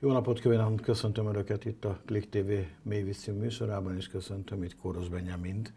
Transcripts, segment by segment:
Jó napot kívánok, köszöntöm Önöket itt a Klik TV mélyvízszín műsorában, és köszöntöm itt Kóros Benyamint,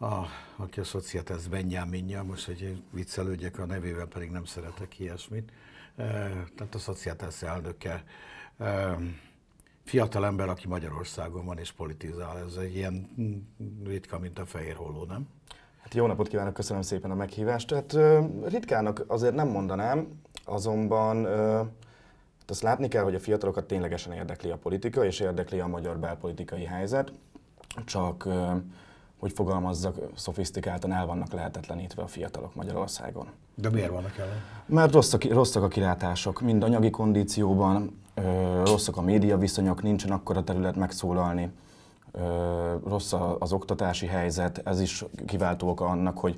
a, aki a Societas Benyaminja, most egy viccelődjek a nevével, pedig nem szeretek ilyesmit, e, tehát a Societas elnöke. E, fiatal ember, aki Magyarországon van és politizál, ez egy ilyen ritka, mint a fehér holó, nem? Hát jó napot kívánok, köszönöm szépen a meghívást. Hát ritkának azért nem mondanám, azonban de azt látni kell, hogy a fiatalokat ténylegesen érdekli a politika, és érdekli a magyar belpolitikai helyzet, csak hogy fogalmazzak, szofisztikáltan el vannak lehetetlenítve a fiatalok Magyarországon. De miért vannak el? Mert rosszak, rosszak a kilátások, mind anyagi kondícióban, rosszak a média viszonyok, nincsen akkora terület megszólalni, rossz az oktatási helyzet, ez is kiváltó oka annak, hogy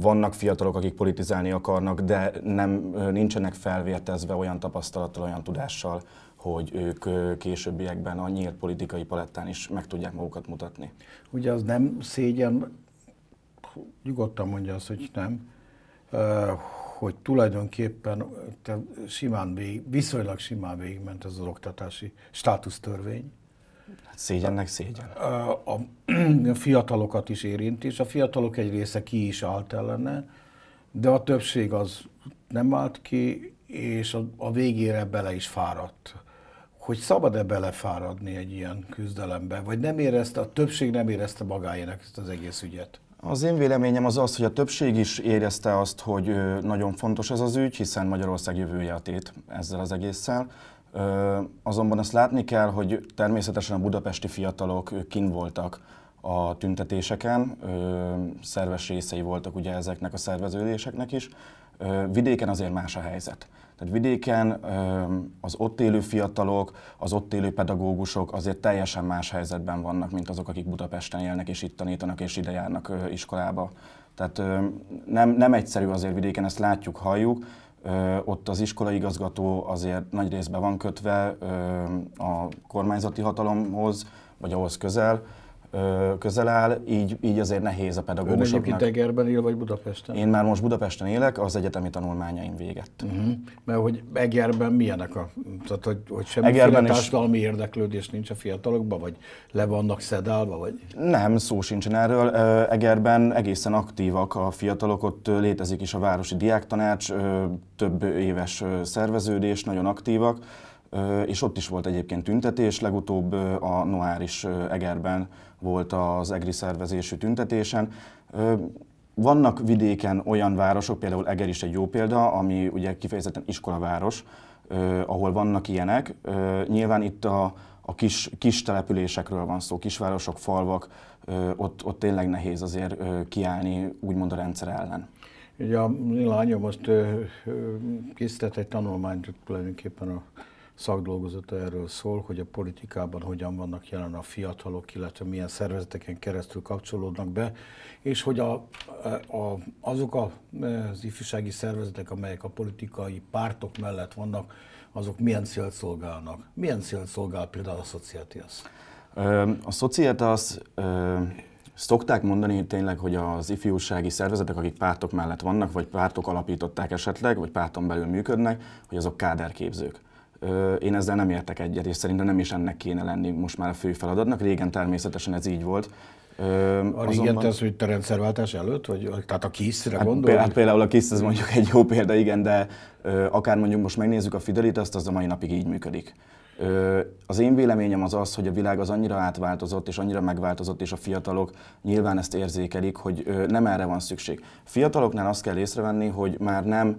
vannak fiatalok, akik politizálni akarnak, de nem, nincsenek felvértezve olyan tapasztalattal, olyan tudással, hogy ők későbbiekben a nyílt politikai palettán is meg tudják magukat mutatni. Ugye az nem szégyen, nyugodtan mondja azt, hogy nem, hogy tulajdonképpen simán végig, viszonylag simán végigment ez az oktatási státusztörvény, Szégyennek szégyen. A, a fiatalokat is érint, és a fiatalok egy része ki is állt ellene, de a többség az nem állt ki, és a, a végére bele is fáradt. Hogy szabad-e belefáradni egy ilyen küzdelembe, vagy nem érezte, a többség nem érezte magáének ezt az egész ügyet? Az én véleményem az az, hogy a többség is érezte azt, hogy nagyon fontos ez az ügy, hiszen Magyarország jövője a tét ezzel az egésszel. Azonban azt látni kell, hogy természetesen a budapesti fiatalok kin voltak a tüntetéseken, szerves részei voltak ugye ezeknek a szerveződéseknek is. Vidéken azért más a helyzet. Tehát vidéken az ott élő fiatalok, az ott élő pedagógusok azért teljesen más helyzetben vannak, mint azok, akik Budapesten élnek és itt tanítanak és ide járnak iskolába. Tehát nem, nem egyszerű azért vidéken, ezt látjuk, halljuk, ott az iskolaigazgató azért nagy részben van kötve a kormányzati hatalomhoz, vagy ahhoz közel, közel áll, így, így azért nehéz a pedagógusoknak. Ön egyébként él, vagy Budapesten? Én már most Budapesten élek, az egyetemi tanulmányaim véget. Uh-huh. Mert hogy Egerben milyenek a... Tehát, hogy, hogy semmiféle társadalmi is... érdeklődés nincs a fiatalokban, vagy le vannak szedálva, vagy? Nem, szó sincsen erről. Egerben egészen aktívak a fiatalok, ott létezik is a Városi Diáktanács, több éves szerveződés, nagyon aktívak és ott is volt egyébként tüntetés, legutóbb a Noár is Egerben volt az EGRI szervezésű tüntetésen. Vannak vidéken olyan városok, például Eger is egy jó példa, ami ugye kifejezetten iskolaváros, ahol vannak ilyenek. Nyilván itt a, a kis, kis településekről van szó, kisvárosok, falvak, ott, ott tényleg nehéz azért kiállni úgymond a rendszer ellen. Ugye a lányom azt készített egy tanulmányt tulajdonképpen a szakdolgozata erről szól, hogy a politikában hogyan vannak jelen a fiatalok, illetve milyen szervezeteken keresztül kapcsolódnak be, és hogy a, a, azok a, az ifjúsági szervezetek, amelyek a politikai pártok mellett vannak, azok milyen célt szolgálnak. Milyen célt szolgál például a Societas? A Societas Szokták mondani tényleg, hogy az ifjúsági szervezetek, akik pártok mellett vannak, vagy pártok alapították esetleg, vagy párton belül működnek, hogy azok káderképzők. Én ezzel nem értek egyet, és szerintem nem is ennek kéne lenni most már a fő feladatnak. Régen természetesen ez így volt. a régen azonban... az, hogy te rendszerváltás előtt, vagy tehát a kiszre hát, gondol? Hát például a kisz ez mondjuk egy jó példa, igen, de akár mondjuk most megnézzük a azt az a mai napig így működik. az én véleményem az az, hogy a világ az annyira átváltozott és annyira megváltozott, és a fiatalok nyilván ezt érzékelik, hogy nem erre van szükség. Fiataloknál azt kell észrevenni, hogy már nem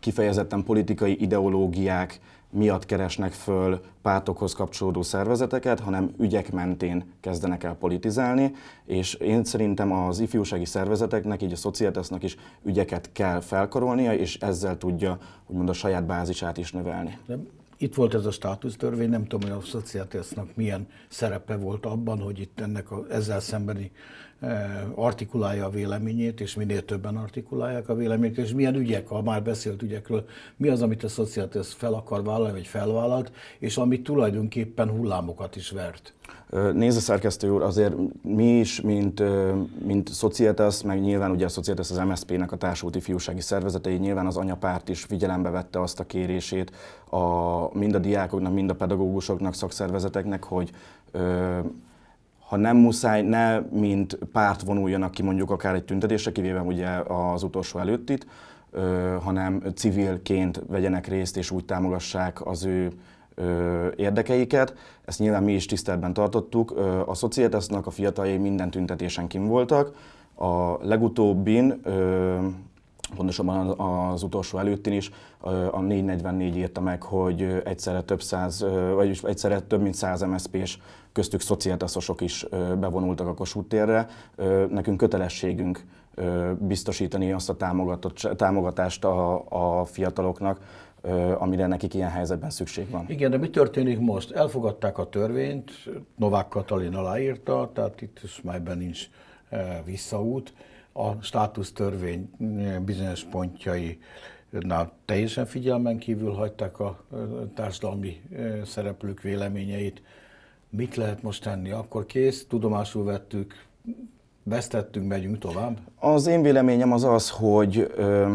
kifejezetten politikai ideológiák miatt keresnek föl pártokhoz kapcsolódó szervezeteket, hanem ügyek mentén kezdenek el politizálni, és én szerintem az ifjúsági szervezeteknek, így a Societasnak is ügyeket kell felkarolnia, és ezzel tudja úgymond a saját bázisát is növelni. Itt volt ez a státusztörvény, nem tudom, hogy a Societasnak milyen szerepe volt abban, hogy itt ennek a, ezzel szembeni artikulálja a véleményét, és minél többen artikulálják a véleményét, és milyen ügyek, ha már beszélt ügyekről, mi az, amit a szociális fel akar vállalni, vagy felvállalt, és amit tulajdonképpen hullámokat is vert. Nézze, szerkesztő úr, azért mi is, mint, mint Societas, meg nyilván ugye a Societas az MSZP-nek a társulti fiúsági szervezetei, nyilván az anyapárt is figyelembe vette azt a kérését a, mind a diákoknak, mind a pedagógusoknak, szakszervezeteknek, hogy ha nem muszáj, ne mint párt vonuljanak ki mondjuk akár egy tüntetésre, kivéve ugye az utolsó előttit, ö, hanem civilként vegyenek részt és úgy támogassák az ő ö, érdekeiket. Ezt nyilván mi is tiszteletben tartottuk. Ö, a Societasnak a fiataljai minden tüntetésen kim voltak. A legutóbbin ö, pontosabban az utolsó előttin is, a 444 írta meg, hogy egyszerre több száz, vagyis egyszerre több mint száz mszp és köztük szociáltaszosok is bevonultak a Kossuth térre. Nekünk kötelességünk biztosítani azt a támogatást a, a fiataloknak, amire nekik ilyen helyzetben szükség van. Igen, de mi történik most? Elfogadták a törvényt, Novák Katalin aláírta, tehát itt már ebben nincs visszaút a törvény bizonyos pontjai Na, teljesen figyelmen kívül hagyták a társadalmi szereplők véleményeit. Mit lehet most tenni? Akkor kész, tudomásul vettük, vesztettünk, megyünk tovább? Az én véleményem az az, hogy ö,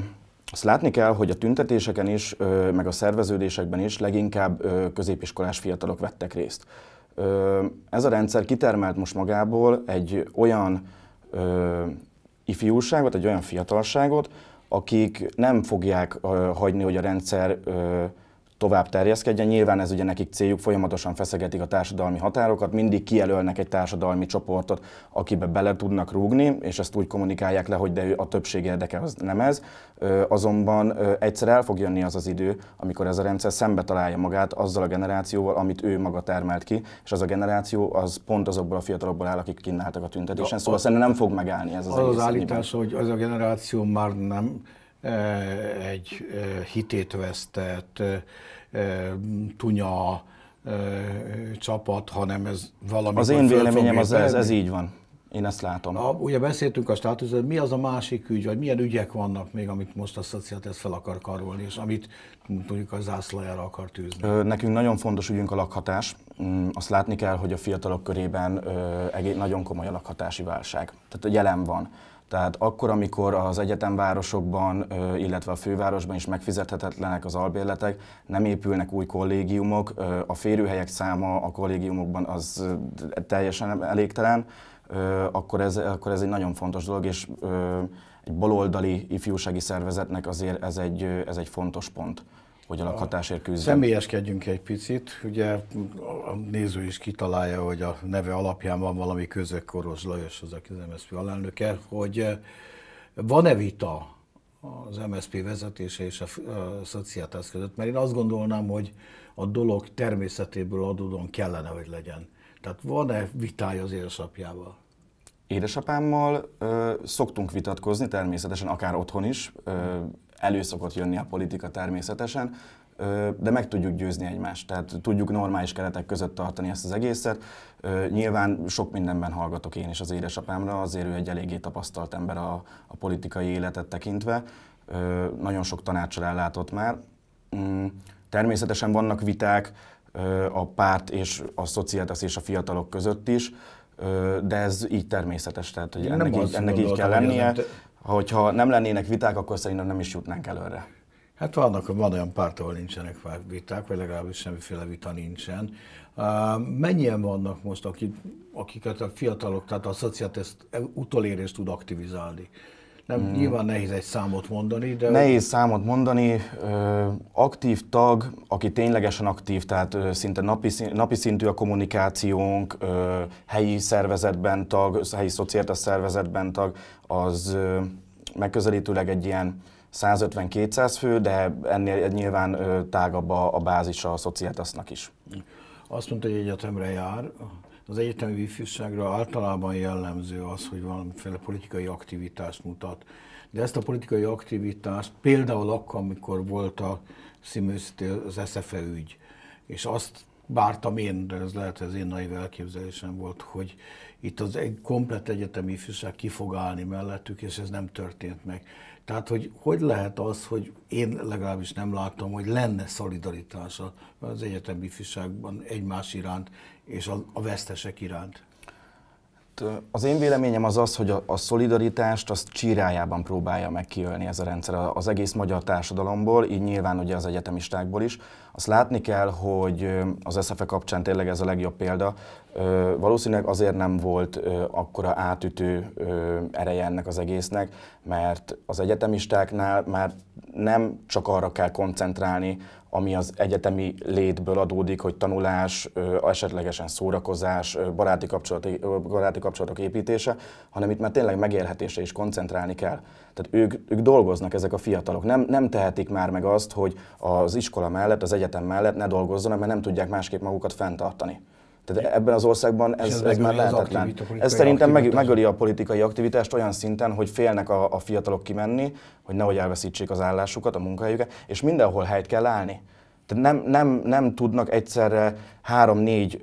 azt látni kell, hogy a tüntetéseken is, ö, meg a szerveződésekben is leginkább ö, középiskolás fiatalok vettek részt. Ö, ez a rendszer kitermelt most magából egy olyan ö, ifjúságot, egy olyan fiatalságot, akik nem fogják hagyni, hogy a rendszer tovább terjeszkedjen. Nyilván ez ugye nekik céljuk, folyamatosan feszegetik a társadalmi határokat, mindig kijelölnek egy társadalmi csoportot, akibe bele tudnak rúgni, és ezt úgy kommunikálják le, hogy de a többség érdeke az nem ez. Azonban egyszer el fog jönni az az idő, amikor ez a rendszer szembe találja magát azzal a generációval, amit ő maga termelt ki, és az a generáció az pont azokból a fiatalokból áll, akik kinnáltak a tüntetésen, szóval szerintem nem fog megállni ez az, az egész. Az az állítás, hogy az a generáció már nem egy hitét vesztett, tunya csapat, hanem ez valami. Az én véleményem az, ez, ez így van. Én ezt látom. A, ugye beszéltünk a státuszról, mi az a másik ügy, vagy milyen ügyek vannak még, amit most a szociális fel akar karolni, és amit mondjuk a zászlajára akar tűzni? Ö, nekünk nagyon fontos ügyünk a lakhatás. Mm, azt látni kell, hogy a fiatalok körében ö, nagyon komoly a lakhatási válság. Tehát a jelen van. Tehát akkor, amikor az egyetemvárosokban, illetve a fővárosban is megfizethetetlenek az albérletek, nem épülnek új kollégiumok, a férőhelyek száma a kollégiumokban az teljesen elégtelen, akkor ez, akkor ez egy nagyon fontos dolog, és egy baloldali ifjúsági szervezetnek azért ez egy, ez egy fontos pont hogy a lakhatásért küzdünk. Személyeskedjünk egy picit, ugye a néző is kitalálja, hogy a neve alapján van valami közökkoros Lajos, az aki az MSZP alelnöke, hogy eh, van-e vita az MSZP vezetése és a, a szociátász között, mert én azt gondolnám, hogy a dolog természetéből adódóan kellene, hogy legyen. Tehát van-e vitája az édesapjával? Édesapámmal ö, szoktunk vitatkozni természetesen, akár otthon is. Ö, elő szokott jönni a politika természetesen, de meg tudjuk győzni egymást, tehát tudjuk normális keretek között tartani ezt az egészet. Nyilván sok mindenben hallgatok én is az édesapámra, azért ő egy eléggé tapasztalt ember a, a politikai életet tekintve, nagyon sok tanácsal ellátott már. Mm, természetesen vannak viták a párt és a szociáltasz és a fiatalok között is, de ez így természetes, tehát hogy ennek, nem így, ennek így kell lennie hogyha nem lennének viták, akkor szerintem nem is jutnánk előre. Hát vannak, van olyan párt, ahol nincsenek viták, vagy legalábbis semmiféle vita nincsen. Mennyien vannak most, akik, akiket a fiatalok, tehát a szociális utolérést tud aktivizálni? Nem, hmm. Nyilván nehéz egy számot mondani, de... Nehéz számot mondani. Aktív tag, aki ténylegesen aktív, tehát szinte napi, napi szintű a kommunikációnk, helyi szervezetben tag, helyi szociáltas szervezetben tag, az megközelítőleg egy ilyen 150-200 fő, de ennél nyilván tágabb a, a bázis a szociáltasznak is. Azt mondta, hogy egyetemre jár, az egyetemi ifjúságra általában jellemző az, hogy valamiféle politikai aktivitást mutat. De ezt a politikai aktivitást például akkor, amikor volt a színműszítél az SZFE ügy, és azt vártam én, de ez lehet, az én naiv elképzelésem volt, hogy itt az egy komplet egyetemi ifjúság ki fog állni mellettük, és ez nem történt meg. Tehát, hogy hogy lehet az, hogy én legalábbis nem látom, hogy lenne szolidaritás az egyetemi ifjúságban egymás iránt és a, a vesztesek iránt? az én véleményem az az, hogy a, a szolidaritást azt csírájában próbálja megkiölni ez a rendszer az egész magyar társadalomból, így nyilván ugye az egyetemistákból is. Azt látni kell, hogy az SZFE kapcsán tényleg ez a legjobb példa. Valószínűleg azért nem volt akkora átütő ereje ennek az egésznek, mert az egyetemistáknál már nem csak arra kell koncentrálni, ami az egyetemi létből adódik, hogy tanulás, esetlegesen szórakozás, baráti kapcsolatok, baráti kapcsolatok építése, hanem itt már tényleg megélhetésre is koncentrálni kell. Tehát ők, ők dolgoznak, ezek a fiatalok. Nem, nem tehetik már meg azt, hogy az iskola mellett, az egyetem mellett ne dolgozzanak, mert nem tudják másképp magukat fenntartani. Tehát ebben az országban ez, ez, ez már lehetetlen. Ez szerintem meg, megöli a politikai aktivitást olyan szinten, hogy félnek a, a fiatalok kimenni, hogy nehogy elveszítsék az állásukat, a munkahelyüket, és mindenhol helyt kell állni. Tehát nem, nem, nem tudnak egyszerre három-négy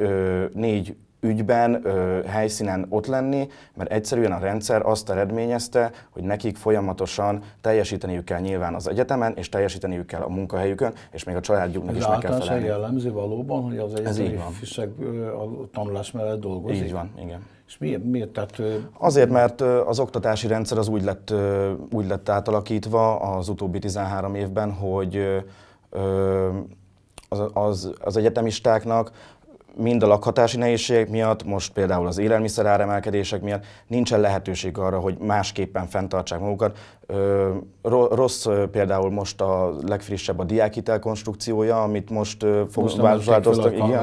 négy ügyben, ö, helyszínen ott lenni, mert egyszerűen a rendszer azt eredményezte, hogy nekik folyamatosan teljesíteniük kell nyilván az egyetemen, és teljesíteniük kell a munkahelyükön, és még a családjuknak is meg kell felelni. jellemző valóban, hogy az egyetemi fisek a tanulás mellett dolgozik? Így van, igen. És miért? miért? Tehát, Azért, mert az oktatási rendszer az úgy lett, úgy lett átalakítva az utóbbi 13 évben, hogy az, az, az egyetemistáknak mind a lakhatási nehézségek miatt, most például az élelmiszer áremelkedések miatt nincsen lehetőség arra, hogy másképpen fenntartsák magukat. Rossz például most a legfrissebb a diákhitel konstrukciója, amit most fogunk változtatni.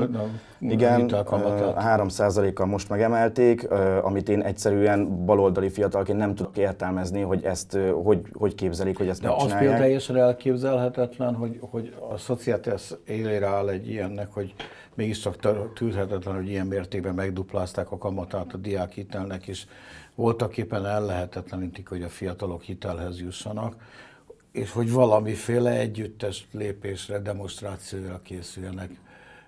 Igen, 3%-kal most megemelték, amit én egyszerűen baloldali fiatalként nem tudok értelmezni, hogy ezt hogy, hogy képzelik, hogy ezt De megcsinálják. De az például teljesen elképzelhetetlen, hogy, hogy a szociális élére áll egy ilyennek, hogy mégiscsak tűrhetetlen, hogy ilyen mértékben megduplázták a kamatát a diák hitelnek, és voltak éppen ellehetetlenítik, hogy a fiatalok hitelhez jussanak és hogy valamiféle együttes lépésre, demonstrációra készüljenek.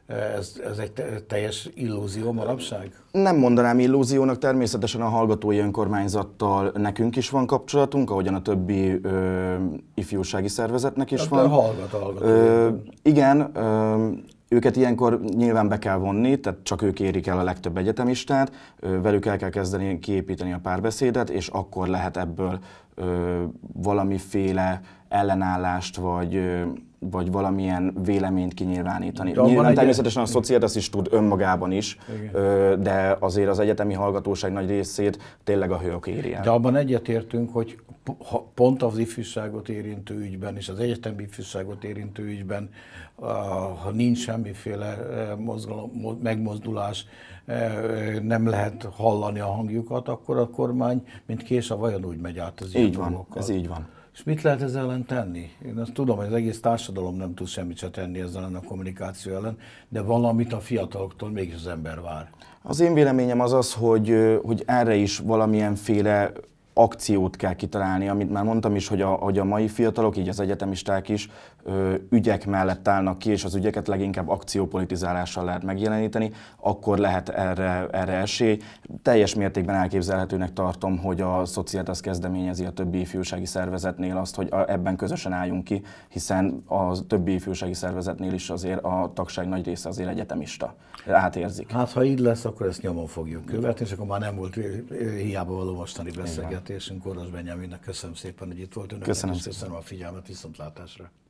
Ez, ez egy teljes illúzió manapság? Nem mondanám illúziónak, természetesen a hallgatói önkormányzattal nekünk is van kapcsolatunk, ahogyan a többi ö, ifjúsági szervezetnek is Te hát, van. Hallgat, hallgat. Ö, igen, ö, őket ilyenkor nyilván be kell vonni, tehát csak ők érik el a legtöbb egyetemistát, velük el kell kezdeni kiépíteni a párbeszédet, és akkor lehet ebből ö, valamiféle ellenállást vagy ö, vagy valamilyen véleményt kinyilvánítani. De Nyilván egy... természetesen a szociális is tud önmagában is, Igen. de azért az egyetemi hallgatóság nagy részét tényleg a hőok éri De abban egyetértünk, hogy pont az ifjúságot érintő ügyben és az egyetemi ifjúságot érintő ügyben, ha nincs semmiféle mozgalom, megmozdulás, nem lehet hallani a hangjukat, akkor a kormány, mint kés a vajon úgy megy át az Így van, dolgokat. ez így van. És mit lehet ezzel ellen tenni? Én azt tudom, hogy az egész társadalom nem tud semmit se tenni ezzel a kommunikáció ellen, de valamit a fiataloktól mégis az ember vár. Az én véleményem az az, hogy, hogy erre is valamilyenféle akciót kell kitalálni, amit már mondtam is, hogy a, hogy a mai fiatalok, így az egyetemisták is ö, ügyek mellett állnak ki, és az ügyeket leginkább akciópolitizálással lehet megjeleníteni, akkor lehet erre, erre esély. Teljes mértékben elképzelhetőnek tartom, hogy a Szociátas kezdeményezi a többi ifjúsági szervezetnél azt, hogy a, ebben közösen álljunk ki, hiszen a többi ifjúsági szervezetnél is azért a tagság nagy része azért egyetemista. Átérzik. Hát ha így lesz, akkor ezt nyomon fogjuk követni, és akkor már nem volt hiába való mostani beszélgetés beszélgetésünk. Orosz Benjaminnak köszönöm szépen, hogy itt volt önök. Köszönöm, köszönöm a figyelmet, viszontlátásra.